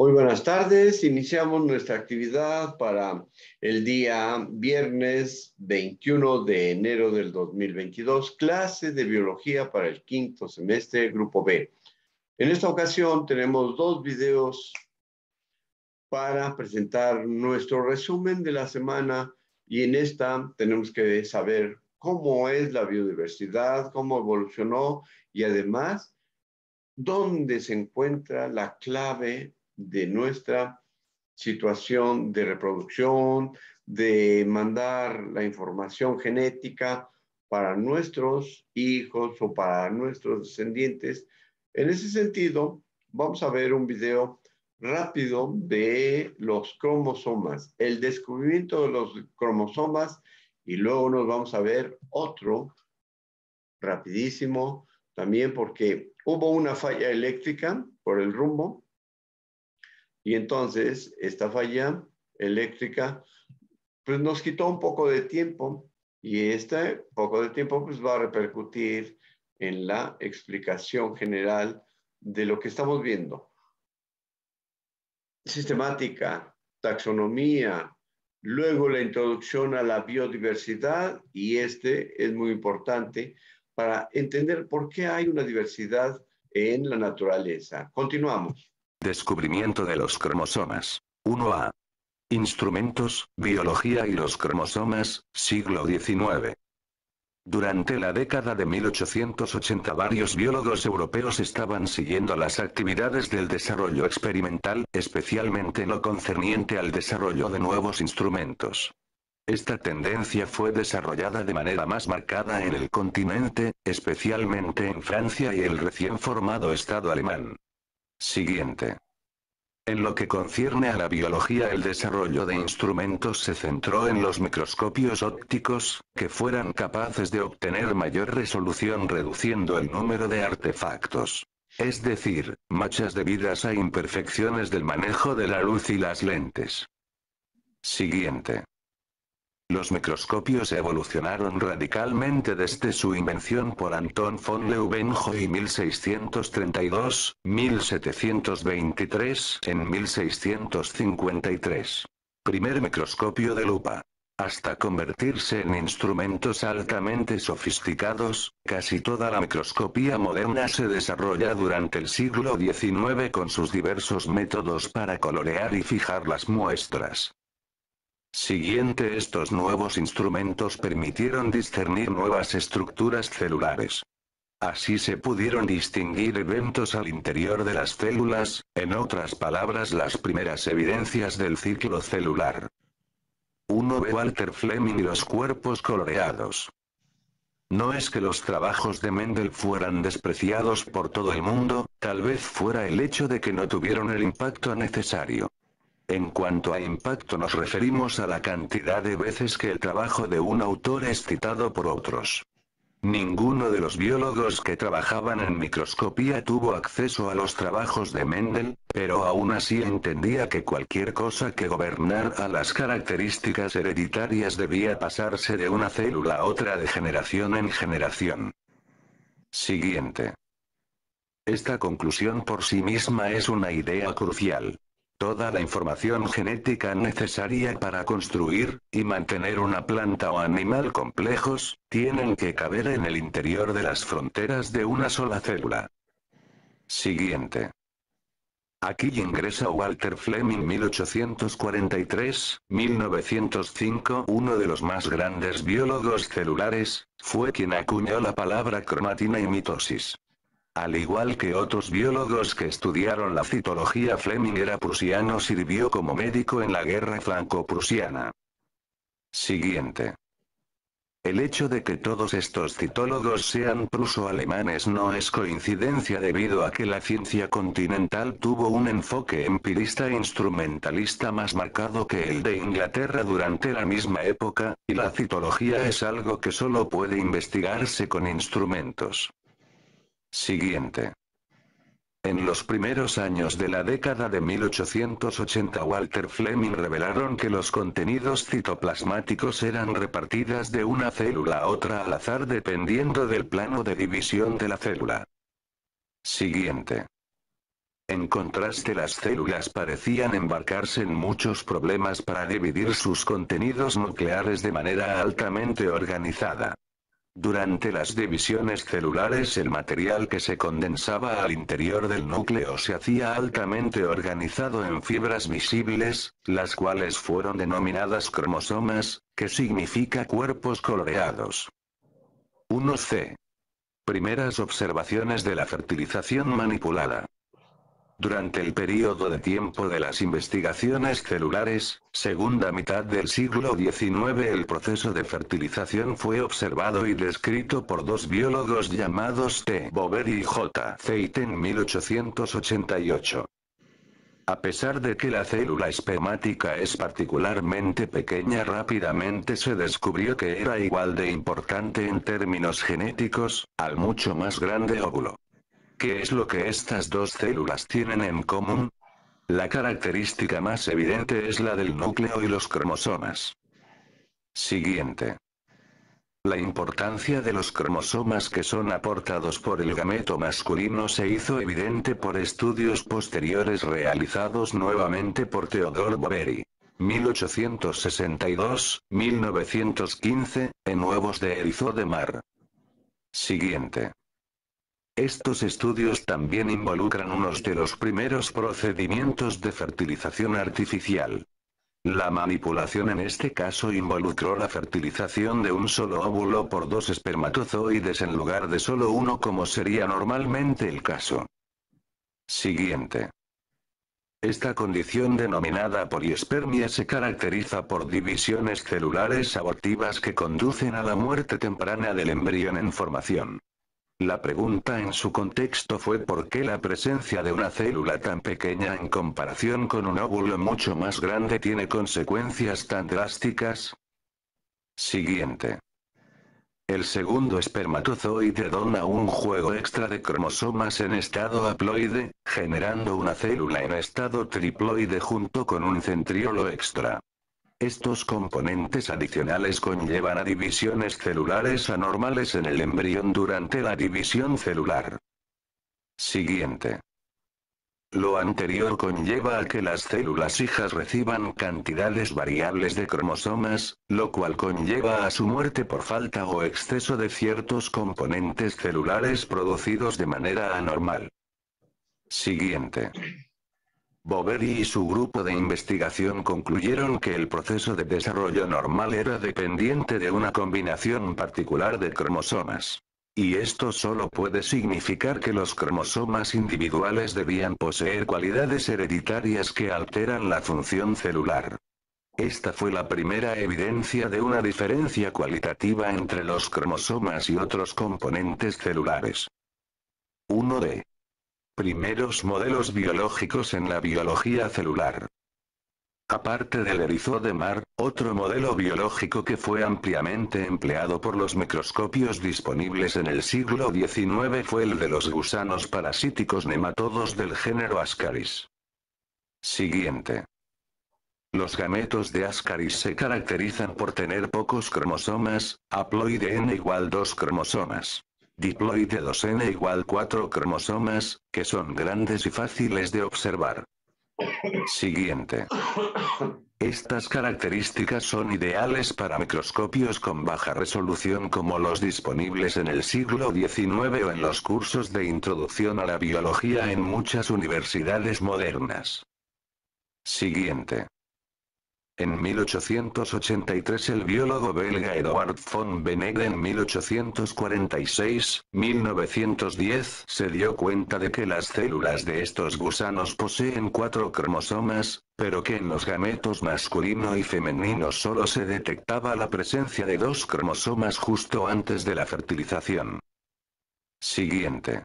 Muy buenas tardes. Iniciamos nuestra actividad para el día viernes 21 de enero del 2022, clase de biología para el quinto semestre, grupo B. En esta ocasión tenemos dos videos para presentar nuestro resumen de la semana y en esta tenemos que saber cómo es la biodiversidad, cómo evolucionó y además dónde se encuentra la clave de nuestra situación de reproducción, de mandar la información genética para nuestros hijos o para nuestros descendientes. En ese sentido, vamos a ver un video rápido de los cromosomas, el descubrimiento de los cromosomas y luego nos vamos a ver otro rapidísimo también porque hubo una falla eléctrica por el rumbo y entonces esta falla eléctrica pues nos quitó un poco de tiempo y este poco de tiempo pues, va a repercutir en la explicación general de lo que estamos viendo. Sistemática, taxonomía, luego la introducción a la biodiversidad y este es muy importante para entender por qué hay una diversidad en la naturaleza. Continuamos. Descubrimiento de los cromosomas. 1A. Instrumentos, Biología y los cromosomas, siglo XIX. Durante la década de 1880 varios biólogos europeos estaban siguiendo las actividades del desarrollo experimental, especialmente lo concerniente al desarrollo de nuevos instrumentos. Esta tendencia fue desarrollada de manera más marcada en el continente, especialmente en Francia y el recién formado Estado alemán. Siguiente. En lo que concierne a la biología, el desarrollo de instrumentos se centró en los microscopios ópticos, que fueran capaces de obtener mayor resolución reduciendo el número de artefactos. Es decir, machas debidas a imperfecciones del manejo de la luz y las lentes. Siguiente. Los microscopios evolucionaron radicalmente desde su invención por Anton von Leeuwenhoek en 1632, 1723 en 1653. Primer microscopio de lupa. Hasta convertirse en instrumentos altamente sofisticados, casi toda la microscopía moderna se desarrolla durante el siglo XIX con sus diversos métodos para colorear y fijar las muestras siguiente estos nuevos instrumentos permitieron discernir nuevas estructuras celulares. Así se pudieron distinguir eventos al interior de las células, en otras palabras las primeras evidencias del ciclo celular. 1 B. Walter Fleming y los cuerpos coloreados. No es que los trabajos de Mendel fueran despreciados por todo el mundo, tal vez fuera el hecho de que no tuvieron el impacto necesario. En cuanto a impacto nos referimos a la cantidad de veces que el trabajo de un autor es citado por otros. Ninguno de los biólogos que trabajaban en microscopía tuvo acceso a los trabajos de Mendel, pero aún así entendía que cualquier cosa que gobernara las características hereditarias debía pasarse de una célula a otra de generación en generación. Siguiente. Esta conclusión por sí misma es una idea crucial toda la información genética necesaria para construir y mantener una planta o animal complejos, tienen que caber en el interior de las fronteras de una sola célula. Siguiente. Aquí ingresa Walter Fleming 1843-1905, uno de los más grandes biólogos celulares, fue quien acuñó la palabra cromatina y mitosis. Al igual que otros biólogos que estudiaron la citología, Fleming era prusiano, sirvió como médico en la guerra franco-prusiana. Siguiente. El hecho de que todos estos citólogos sean pruso-alemanes no es coincidencia debido a que la ciencia continental tuvo un enfoque empirista e instrumentalista más marcado que el de Inglaterra durante la misma época, y la citología es algo que solo puede investigarse con instrumentos. Siguiente. En los primeros años de la década de 1880 Walter Fleming revelaron que los contenidos citoplasmáticos eran repartidas de una célula a otra al azar dependiendo del plano de división de la célula. Siguiente. En contraste las células parecían embarcarse en muchos problemas para dividir sus contenidos nucleares de manera altamente organizada. Durante las divisiones celulares el material que se condensaba al interior del núcleo se hacía altamente organizado en fibras visibles, las cuales fueron denominadas cromosomas, que significa cuerpos coloreados. 1C. Primeras observaciones de la fertilización manipulada. Durante el periodo de tiempo de las investigaciones celulares, segunda mitad del siglo XIX el proceso de fertilización fue observado y descrito por dos biólogos llamados T. Boveri y J. Zeiten en 1888. A pesar de que la célula espermática es particularmente pequeña, rápidamente se descubrió que era igual de importante en términos genéticos, al mucho más grande óvulo. ¿Qué es lo que estas dos células tienen en común? La característica más evidente es la del núcleo y los cromosomas. Siguiente. La importancia de los cromosomas que son aportados por el gameto masculino se hizo evidente por estudios posteriores realizados nuevamente por Theodore Boveri. 1862-1915, en huevos de erizo de mar. Siguiente. Estos estudios también involucran unos de los primeros procedimientos de fertilización artificial. La manipulación en este caso involucró la fertilización de un solo óvulo por dos espermatozoides en lugar de solo uno como sería normalmente el caso. Siguiente. Esta condición denominada poliespermia se caracteriza por divisiones celulares abortivas que conducen a la muerte temprana del embrión en formación. La pregunta en su contexto fue por qué la presencia de una célula tan pequeña en comparación con un óvulo mucho más grande tiene consecuencias tan drásticas. Siguiente. El segundo espermatozoide dona un juego extra de cromosomas en estado haploide, generando una célula en estado triploide junto con un centriolo extra. Estos componentes adicionales conllevan a divisiones celulares anormales en el embrión durante la división celular. Siguiente. Lo anterior conlleva a que las células hijas reciban cantidades variables de cromosomas, lo cual conlleva a su muerte por falta o exceso de ciertos componentes celulares producidos de manera anormal. Siguiente. Boveri y su grupo de investigación concluyeron que el proceso de desarrollo normal era dependiente de una combinación particular de cromosomas. Y esto solo puede significar que los cromosomas individuales debían poseer cualidades hereditarias que alteran la función celular. Esta fue la primera evidencia de una diferencia cualitativa entre los cromosomas y otros componentes celulares. 1D. Primeros modelos biológicos en la biología celular. Aparte del erizo de mar, otro modelo biológico que fue ampliamente empleado por los microscopios disponibles en el siglo XIX fue el de los gusanos parasíticos nematodos del género Ascaris. Siguiente. Los gametos de Ascaris se caracterizan por tener pocos cromosomas, haploide n igual dos cromosomas diploide 2N igual 4 cromosomas, que son grandes y fáciles de observar. Siguiente. Estas características son ideales para microscopios con baja resolución como los disponibles en el siglo XIX o en los cursos de introducción a la biología en muchas universidades modernas. Siguiente. En 1883 el biólogo belga Eduard von Benegde en 1846-1910 se dio cuenta de que las células de estos gusanos poseen cuatro cromosomas, pero que en los gametos masculino y femenino solo se detectaba la presencia de dos cromosomas justo antes de la fertilización. Siguiente.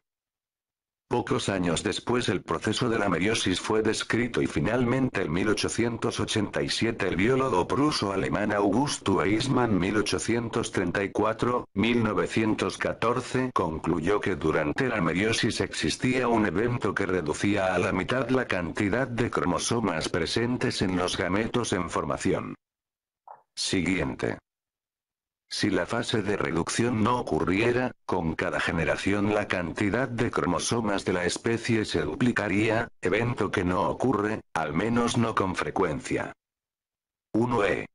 Pocos años después el proceso de la meiosis fue descrito y finalmente en 1887 el biólogo pruso-alemán Augusto Eismann 1834-1914 concluyó que durante la meiosis existía un evento que reducía a la mitad la cantidad de cromosomas presentes en los gametos en formación. Siguiente. Si la fase de reducción no ocurriera, con cada generación la cantidad de cromosomas de la especie se duplicaría, evento que no ocurre, al menos no con frecuencia. 1E.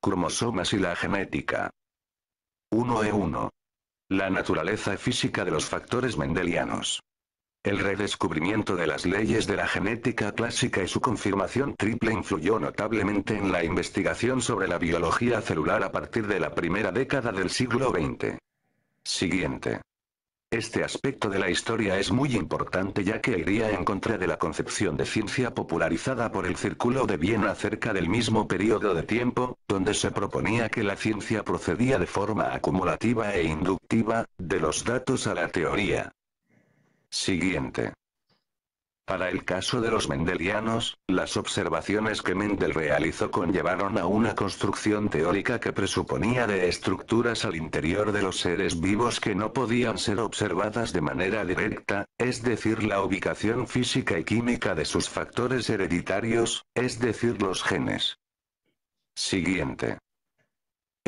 Cromosomas y la genética. 1E1. La naturaleza física de los factores mendelianos. El redescubrimiento de las leyes de la genética clásica y su confirmación triple influyó notablemente en la investigación sobre la biología celular a partir de la primera década del siglo XX. Siguiente. Este aspecto de la historia es muy importante ya que iría en contra de la concepción de ciencia popularizada por el Círculo de Viena acerca del mismo periodo de tiempo, donde se proponía que la ciencia procedía de forma acumulativa e inductiva, de los datos a la teoría. Siguiente. Para el caso de los mendelianos, las observaciones que Mendel realizó conllevaron a una construcción teórica que presuponía de estructuras al interior de los seres vivos que no podían ser observadas de manera directa, es decir, la ubicación física y química de sus factores hereditarios, es decir, los genes. Siguiente.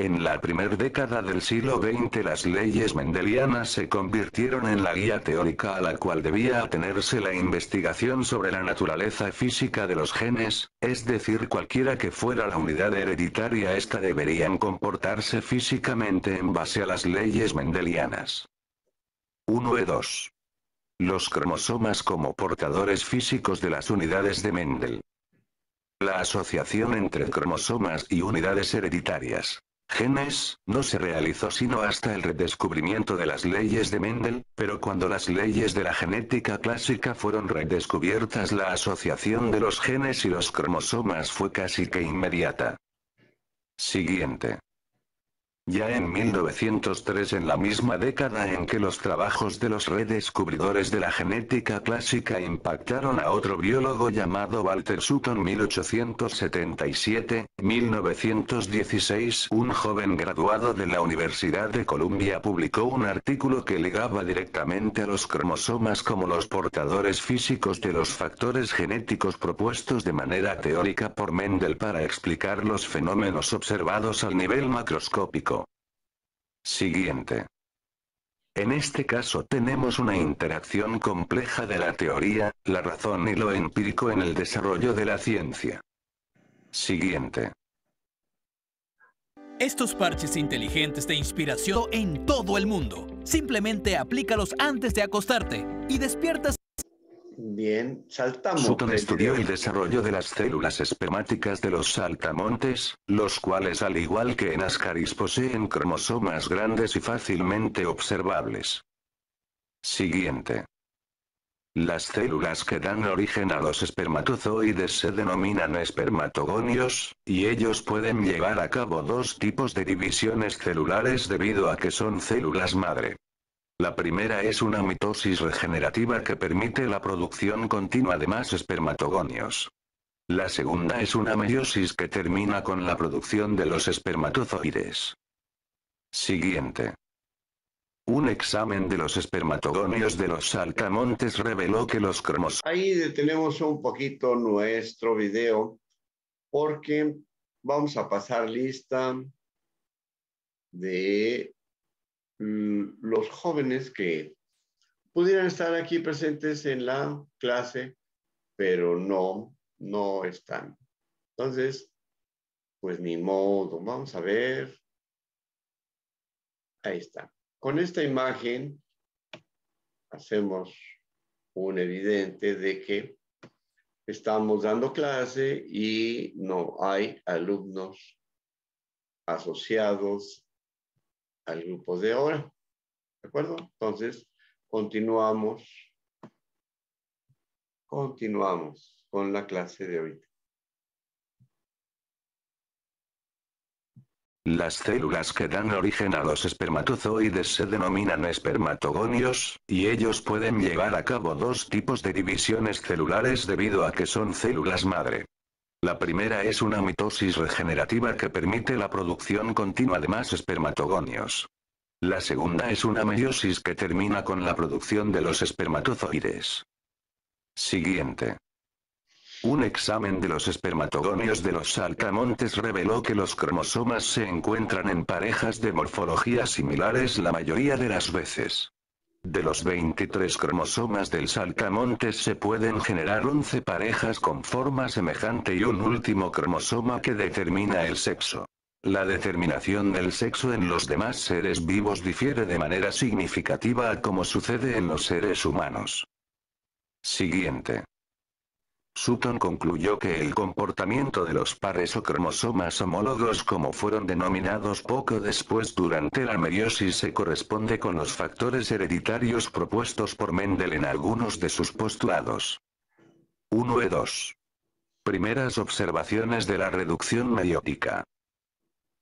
En la primer década del siglo XX las leyes mendelianas se convirtieron en la guía teórica a la cual debía atenerse la investigación sobre la naturaleza física de los genes, es decir, cualquiera que fuera la unidad hereditaria ésta deberían comportarse físicamente en base a las leyes mendelianas. 1E2. Los cromosomas como portadores físicos de las unidades de Mendel. La asociación entre cromosomas y unidades hereditarias genes, no se realizó sino hasta el redescubrimiento de las leyes de Mendel, pero cuando las leyes de la genética clásica fueron redescubiertas la asociación de los genes y los cromosomas fue casi que inmediata. Siguiente. Ya en 1903, en la misma década en que los trabajos de los redescubridores de la genética clásica impactaron a otro biólogo llamado Walter Sutton 1877-1916, un joven graduado de la Universidad de Columbia publicó un artículo que ligaba directamente a los cromosomas como los portadores físicos de los factores genéticos propuestos de manera teórica por Mendel para explicar los fenómenos observados al nivel macroscópico. Siguiente. En este caso tenemos una interacción compleja de la teoría, la razón y lo empírico en el desarrollo de la ciencia. Siguiente. Estos parches inteligentes de inspiración en todo el mundo. Simplemente aplícalos antes de acostarte y despiertas Bien, saltamontes. Sutton estudió el desarrollo de las células espermáticas de los saltamontes, los cuales al igual que en Ascaris poseen cromosomas grandes y fácilmente observables. Siguiente. Las células que dan origen a los espermatozoides se denominan espermatogonios, y ellos pueden llevar a cabo dos tipos de divisiones celulares debido a que son células madre. La primera es una mitosis regenerativa que permite la producción continua de más espermatogonios. La segunda es una meiosis que termina con la producción de los espermatozoides. Siguiente. Un examen de los espermatogonios de los saltamontes reveló que los cromos... Ahí detenemos un poquito nuestro video porque vamos a pasar lista de Mm, los jóvenes que pudieran estar aquí presentes en la clase, pero no, no están. Entonces, pues ni modo, vamos a ver. Ahí está. Con esta imagen hacemos un evidente de que estamos dando clase y no hay alumnos asociados al grupo de ahora. ¿De acuerdo? Entonces, continuamos. Continuamos con la clase de hoy. Las células que dan origen a los espermatozoides se denominan espermatogonios, y ellos pueden llevar a cabo dos tipos de divisiones celulares debido a que son células madre. La primera es una mitosis regenerativa que permite la producción continua de más espermatogonios. La segunda es una meiosis que termina con la producción de los espermatozoides. Siguiente. Un examen de los espermatogonios de los saltamontes reveló que los cromosomas se encuentran en parejas de morfología similares la mayoría de las veces. De los 23 cromosomas del saltamontes se pueden generar 11 parejas con forma semejante y un último cromosoma que determina el sexo. La determinación del sexo en los demás seres vivos difiere de manera significativa a como sucede en los seres humanos. Siguiente. Sutton concluyó que el comportamiento de los pares o cromosomas homólogos como fueron denominados poco después durante la meiosis se corresponde con los factores hereditarios propuestos por Mendel en algunos de sus postulados. 1 e 2. Primeras observaciones de la reducción meiótica.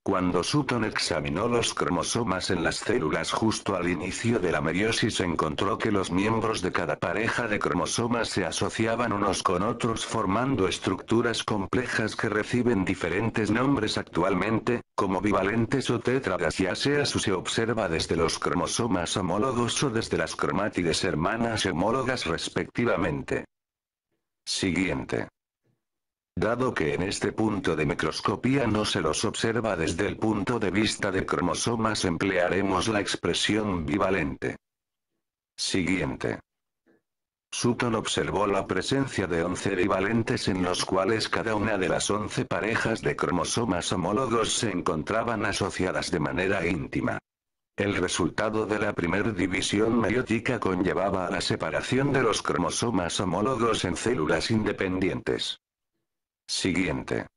Cuando Sutton examinó los cromosomas en las células justo al inicio de la meiosis encontró que los miembros de cada pareja de cromosomas se asociaban unos con otros formando estructuras complejas que reciben diferentes nombres actualmente, como bivalentes o ya sea su se observa desde los cromosomas homólogos o desde las cromátides hermanas homólogas respectivamente. Siguiente. Dado que en este punto de microscopía no se los observa desde el punto de vista de cromosomas emplearemos la expresión bivalente. Siguiente. Sutton observó la presencia de 11 bivalentes en los cuales cada una de las 11 parejas de cromosomas homólogos se encontraban asociadas de manera íntima. El resultado de la primer división meiótica conllevaba a la separación de los cromosomas homólogos en células independientes. Siguiente.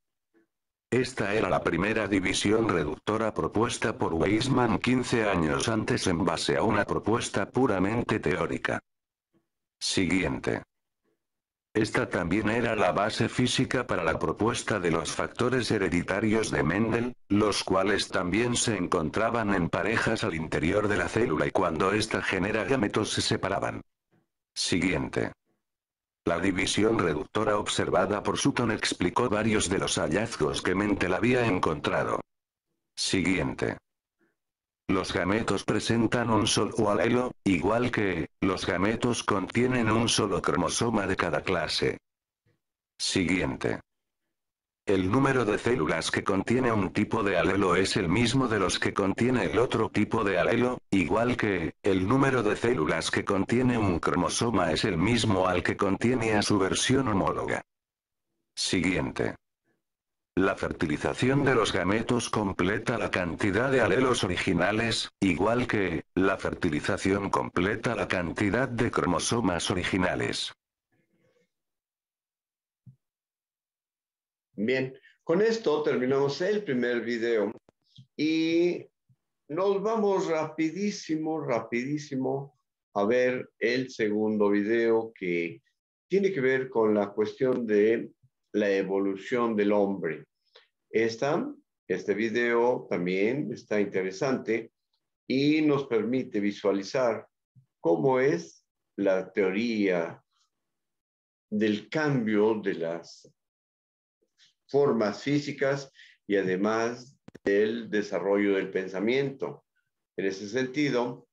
Esta era la primera división reductora propuesta por Weismann 15 años antes en base a una propuesta puramente teórica. Siguiente. Esta también era la base física para la propuesta de los factores hereditarios de Mendel, los cuales también se encontraban en parejas al interior de la célula y cuando ésta genera gametos se separaban. Siguiente. La división reductora observada por Sutton explicó varios de los hallazgos que Mentel había encontrado. Siguiente. Los gametos presentan un solo alelo, igual que, los gametos contienen un solo cromosoma de cada clase. Siguiente. El número de células que contiene un tipo de alelo es el mismo de los que contiene el otro tipo de alelo, igual que, el número de células que contiene un cromosoma es el mismo al que contiene a su versión homóloga. Siguiente. La fertilización de los gametos completa la cantidad de alelos originales, igual que, la fertilización completa la cantidad de cromosomas originales. Bien, con esto terminamos el primer video y nos vamos rapidísimo, rapidísimo a ver el segundo video que tiene que ver con la cuestión de la evolución del hombre. Esta, este video también está interesante y nos permite visualizar cómo es la teoría del cambio de las formas físicas y además del desarrollo del pensamiento. En ese sentido,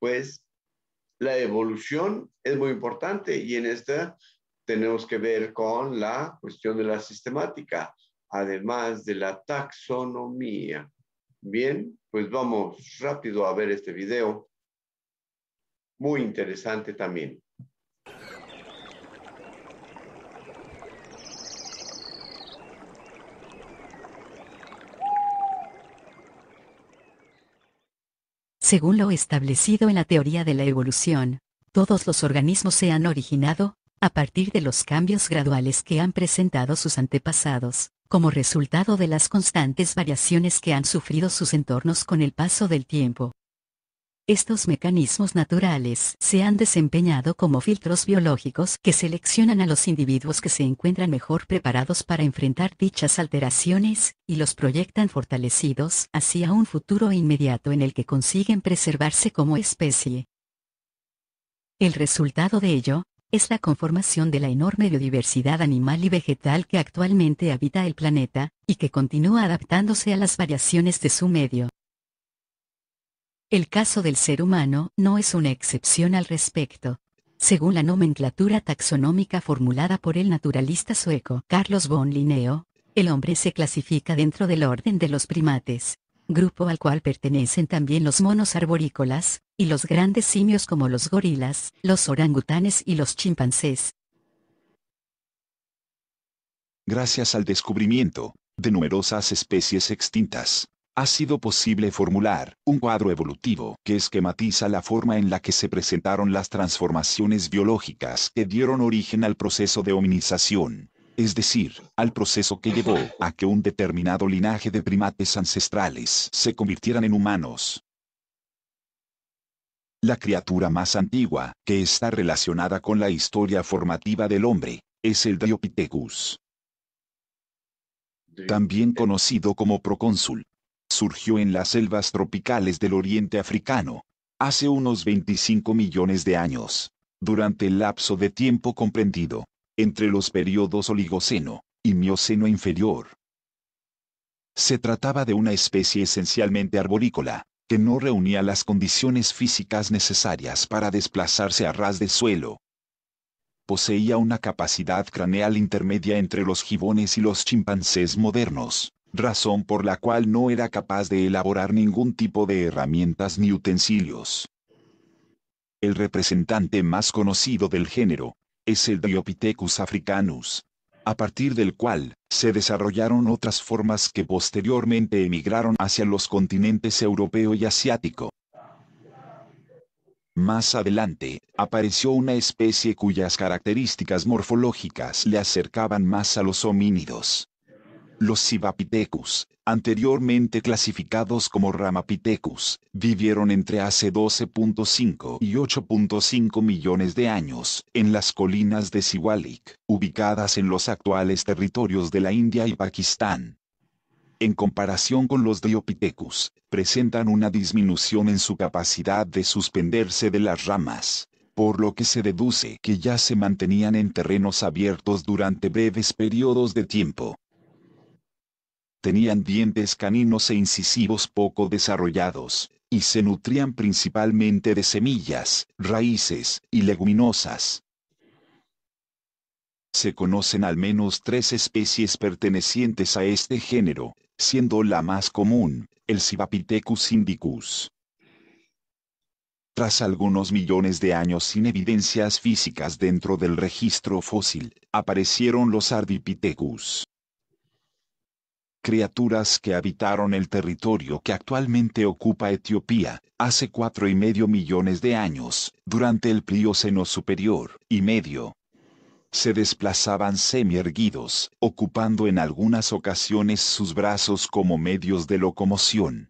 pues la evolución es muy importante y en esta tenemos que ver con la cuestión de la sistemática, además de la taxonomía. Bien, pues vamos rápido a ver este video. Muy interesante también. según lo establecido en la teoría de la evolución, todos los organismos se han originado, a partir de los cambios graduales que han presentado sus antepasados, como resultado de las constantes variaciones que han sufrido sus entornos con el paso del tiempo. Estos mecanismos naturales se han desempeñado como filtros biológicos que seleccionan a los individuos que se encuentran mejor preparados para enfrentar dichas alteraciones, y los proyectan fortalecidos hacia un futuro inmediato en el que consiguen preservarse como especie. El resultado de ello, es la conformación de la enorme biodiversidad animal y vegetal que actualmente habita el planeta, y que continúa adaptándose a las variaciones de su medio. El caso del ser humano no es una excepción al respecto. Según la nomenclatura taxonómica formulada por el naturalista sueco Carlos von Linneo, el hombre se clasifica dentro del orden de los primates, grupo al cual pertenecen también los monos arborícolas, y los grandes simios como los gorilas, los orangutanes y los chimpancés. Gracias al descubrimiento de numerosas especies extintas, ha sido posible formular un cuadro evolutivo que esquematiza la forma en la que se presentaron las transformaciones biológicas que dieron origen al proceso de hominización, es decir, al proceso que llevó a que un determinado linaje de primates ancestrales se convirtieran en humanos. La criatura más antigua, que está relacionada con la historia formativa del hombre, es el Diopithecus también conocido como procónsul, surgió en las selvas tropicales del oriente africano, hace unos 25 millones de años, durante el lapso de tiempo comprendido entre los periodos Oligoceno y Mioceno inferior. Se trataba de una especie esencialmente arborícola, que no reunía las condiciones físicas necesarias para desplazarse a ras de suelo. Poseía una capacidad craneal intermedia entre los gibones y los chimpancés modernos razón por la cual no era capaz de elaborar ningún tipo de herramientas ni utensilios. El representante más conocido del género es el Diopithecus africanus, a partir del cual se desarrollaron otras formas que posteriormente emigraron hacia los continentes europeo y asiático. Más adelante, apareció una especie cuyas características morfológicas le acercaban más a los homínidos. Los Sivapithecus, anteriormente clasificados como Ramapithecus, vivieron entre hace 12.5 y 8.5 millones de años en las colinas de Siwalik, ubicadas en los actuales territorios de la India y Pakistán. En comparación con los Diopithecus, presentan una disminución en su capacidad de suspenderse de las ramas, por lo que se deduce que ya se mantenían en terrenos abiertos durante breves periodos de tiempo tenían dientes caninos e incisivos poco desarrollados, y se nutrían principalmente de semillas, raíces y leguminosas. Se conocen al menos tres especies pertenecientes a este género, siendo la más común, el Cibapithecus indicus. Tras algunos millones de años sin evidencias físicas dentro del registro fósil, aparecieron los Ardipithecus criaturas que habitaron el territorio que actualmente ocupa Etiopía, hace cuatro y medio millones de años, durante el Plioceno superior y medio. Se desplazaban semi-erguidos, ocupando en algunas ocasiones sus brazos como medios de locomoción.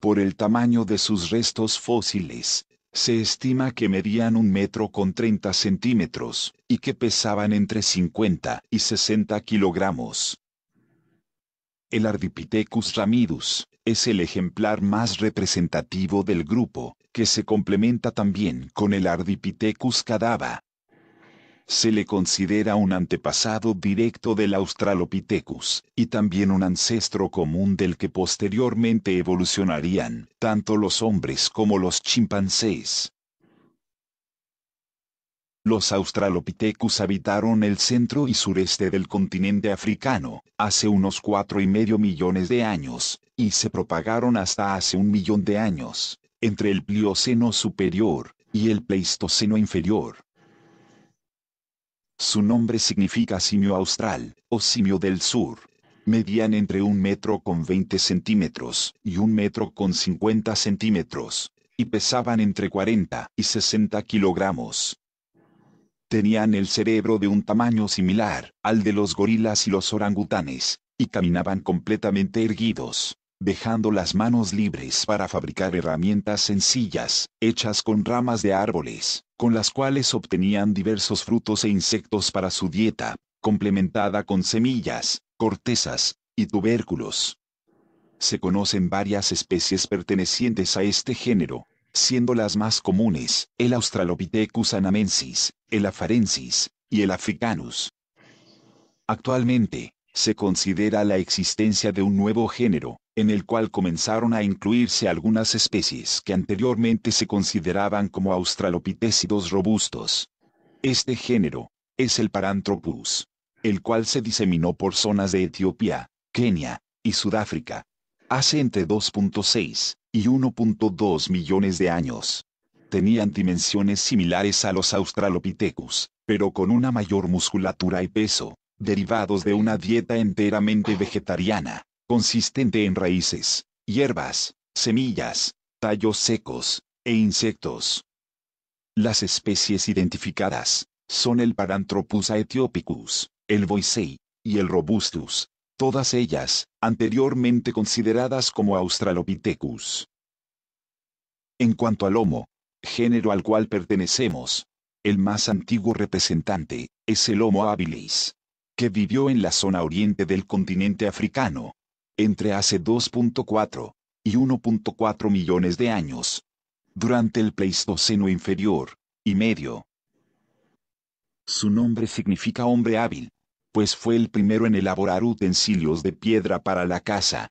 Por el tamaño de sus restos fósiles, se estima que medían un metro con 30 centímetros, y que pesaban entre 50 y 60 kilogramos. El Ardipithecus ramidus es el ejemplar más representativo del grupo, que se complementa también con el Ardipithecus cadava. Se le considera un antepasado directo del Australopithecus, y también un ancestro común del que posteriormente evolucionarían, tanto los hombres como los chimpancés. Los Australopithecus habitaron el centro y sureste del continente africano, hace unos cuatro y medio millones de años, y se propagaron hasta hace un millón de años, entre el Plioceno superior y el Pleistoceno inferior. Su nombre significa simio austral, o simio del sur. Medían entre un metro con 20 centímetros y un metro con 50 centímetros, y pesaban entre 40 y 60 kilogramos. Tenían el cerebro de un tamaño similar al de los gorilas y los orangutanes, y caminaban completamente erguidos, dejando las manos libres para fabricar herramientas sencillas, hechas con ramas de árboles, con las cuales obtenían diversos frutos e insectos para su dieta, complementada con semillas, cortezas y tubérculos. Se conocen varias especies pertenecientes a este género, siendo las más comunes el Australopithecus anamensis, el Afarensis y el Africanus. Actualmente, se considera la existencia de un nuevo género, en el cual comenzaron a incluirse algunas especies que anteriormente se consideraban como australopitécidos robustos. Este género, es el Paranthropus, el cual se diseminó por zonas de Etiopía, Kenia, y Sudáfrica, hace entre 2.6 y 1.2 millones de años. Tenían dimensiones similares a los Australopithecus, pero con una mayor musculatura y peso, derivados de una dieta enteramente vegetariana, consistente en raíces, hierbas, semillas, tallos secos, e insectos. Las especies identificadas son el Paranthropus aetiopicus, el Boisei, y el Robustus, todas ellas, anteriormente consideradas como Australopithecus. En cuanto al Homo, género al cual pertenecemos, el más antiguo representante es el Homo habilis, que vivió en la zona oriente del continente africano, entre hace 2.4 y 1.4 millones de años, durante el Pleistoceno inferior y medio. Su nombre significa hombre hábil, pues fue el primero en elaborar utensilios de piedra para la caza.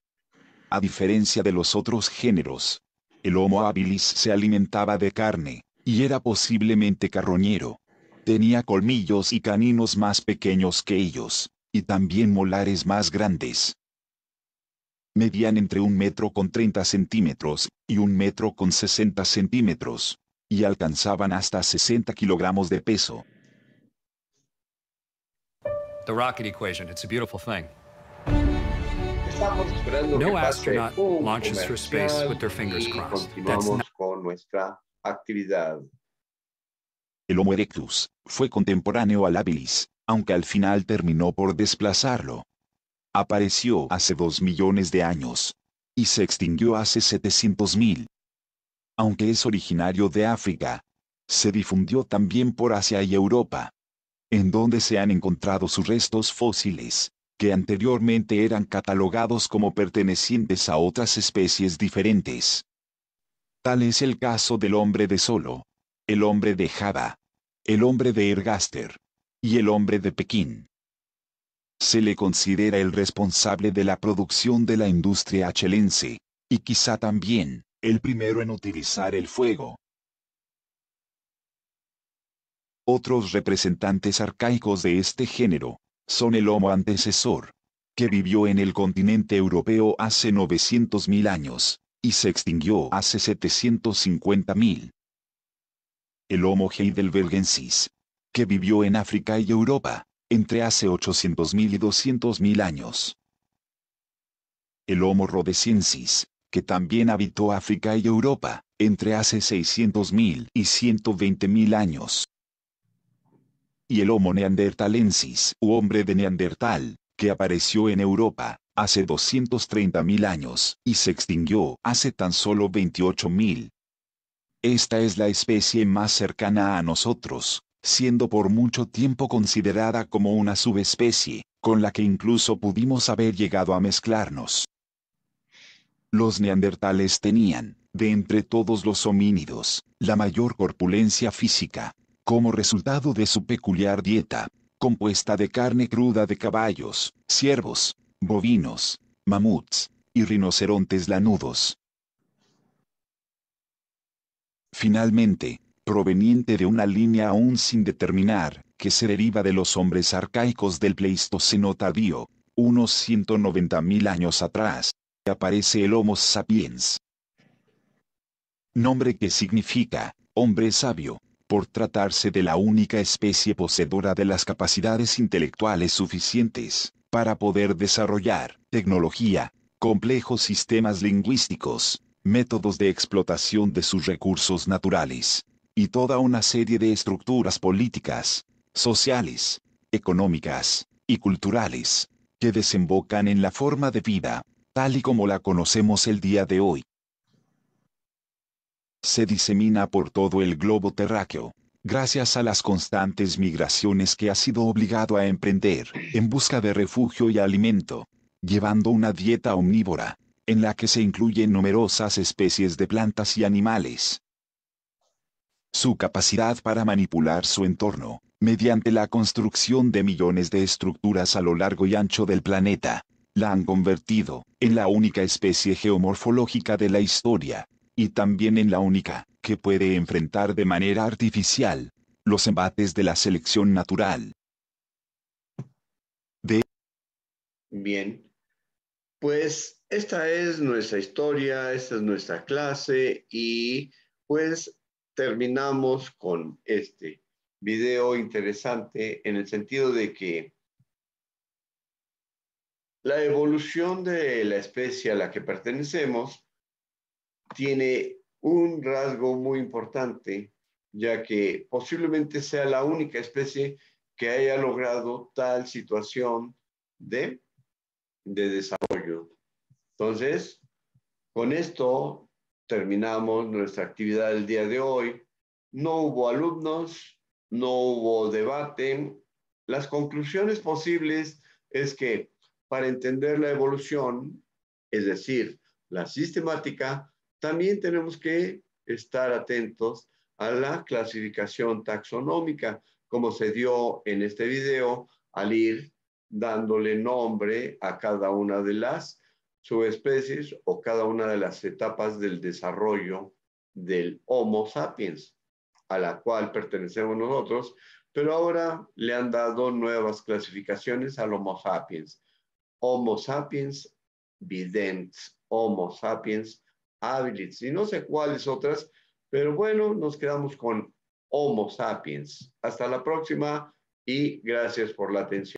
A diferencia de los otros géneros, el Homo habilis se alimentaba de carne, y era posiblemente carroñero. Tenía colmillos y caninos más pequeños que ellos, y también molares más grandes. Medían entre un metro con 30 centímetros y un metro con 60 centímetros, y alcanzaban hasta 60 kilogramos de peso the El Homo erectus fue contemporáneo al habilis, aunque al final terminó por desplazarlo. Apareció hace dos millones de años y se extinguió hace 700.000. Aunque es originario de África, se difundió también por Asia y Europa en donde se han encontrado sus restos fósiles, que anteriormente eran catalogados como pertenecientes a otras especies diferentes. Tal es el caso del hombre de Solo, el hombre de Java, el hombre de Ergaster y el hombre de Pekín. Se le considera el responsable de la producción de la industria achelense, y quizá también, el primero en utilizar el fuego, otros representantes arcaicos de este género, son el Homo antecesor, que vivió en el continente europeo hace 900.000 años, y se extinguió hace 750.000. El Homo heidelbergensis, que vivió en África y Europa, entre hace 800.000 y 200.000 años. El Homo rhodesiensis, que también habitó África y Europa, entre hace 600.000 y 120.000 años y el Homo neandertalensis u hombre de Neandertal, que apareció en Europa hace 230.000 años y se extinguió hace tan solo 28.000. Esta es la especie más cercana a nosotros, siendo por mucho tiempo considerada como una subespecie, con la que incluso pudimos haber llegado a mezclarnos. Los neandertales tenían, de entre todos los homínidos, la mayor corpulencia física, como resultado de su peculiar dieta, compuesta de carne cruda de caballos, ciervos, bovinos, mamuts y rinocerontes lanudos. Finalmente, proveniente de una línea aún sin determinar, que se deriva de los hombres arcaicos del Pleistoceno tardío, unos 190.000 años atrás, aparece el Homo sapiens. Nombre que significa, hombre sabio, por tratarse de la única especie poseedora de las capacidades intelectuales suficientes para poder desarrollar tecnología, complejos sistemas lingüísticos, métodos de explotación de sus recursos naturales, y toda una serie de estructuras políticas, sociales, económicas y culturales, que desembocan en la forma de vida, tal y como la conocemos el día de hoy, se disemina por todo el globo terráqueo, gracias a las constantes migraciones que ha sido obligado a emprender, en busca de refugio y alimento, llevando una dieta omnívora, en la que se incluyen numerosas especies de plantas y animales. Su capacidad para manipular su entorno, mediante la construcción de millones de estructuras a lo largo y ancho del planeta, la han convertido en la única especie geomorfológica de la historia, y también en la única, que puede enfrentar de manera artificial, los embates de la selección natural. Bien, pues esta es nuestra historia, esta es nuestra clase y pues terminamos con este video interesante en el sentido de que la evolución de la especie a la que pertenecemos tiene un rasgo muy importante, ya que posiblemente sea la única especie que haya logrado tal situación de, de desarrollo. Entonces, con esto terminamos nuestra actividad del día de hoy. No hubo alumnos, no hubo debate. Las conclusiones posibles es que para entender la evolución, es decir, la sistemática, también tenemos que estar atentos a la clasificación taxonómica, como se dio en este video al ir dándole nombre a cada una de las subespecies o cada una de las etapas del desarrollo del Homo sapiens, a la cual pertenecemos nosotros, pero ahora le han dado nuevas clasificaciones al Homo sapiens. Homo sapiens videntes, Homo sapiens y no sé cuáles otras, pero bueno, nos quedamos con Homo sapiens. Hasta la próxima y gracias por la atención.